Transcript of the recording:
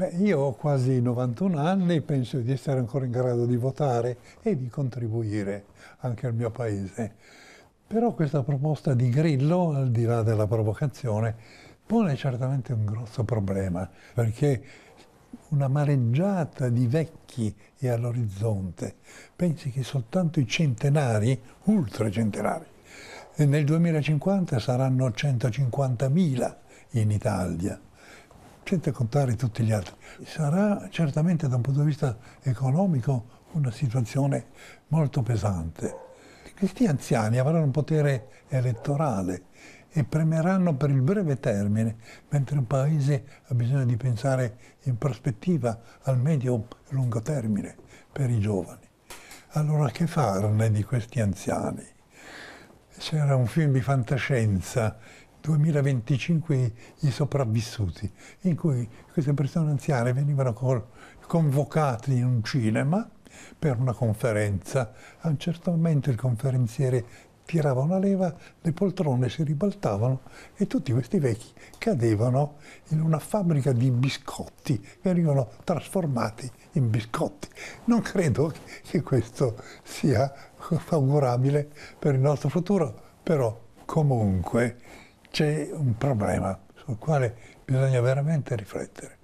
Beh, io ho quasi 91 anni, penso di essere ancora in grado di votare e di contribuire anche al mio paese. Però questa proposta di Grillo, al di là della provocazione, pone certamente un grosso problema, perché una mareggiata di vecchi è all'orizzonte. Pensi che soltanto i centenari, ultracentenari, nel 2050 saranno 150.000 in Italia senza contare tutti gli altri. Sarà certamente da un punto di vista economico una situazione molto pesante. Questi anziani avranno un potere elettorale e premeranno per il breve termine, mentre un paese ha bisogno di pensare in prospettiva al medio e lungo termine per i giovani. Allora che farne di questi anziani? C'era un film di fantascienza 2025 i sopravvissuti, in cui queste persone anziane venivano convocate in un cinema per una conferenza. A un certo momento il conferenziere tirava una leva, le poltrone si ribaltavano e tutti questi vecchi cadevano in una fabbrica di biscotti, venivano trasformati in biscotti. Non credo che questo sia augurabile per il nostro futuro, però comunque c'è un problema sul quale bisogna veramente riflettere.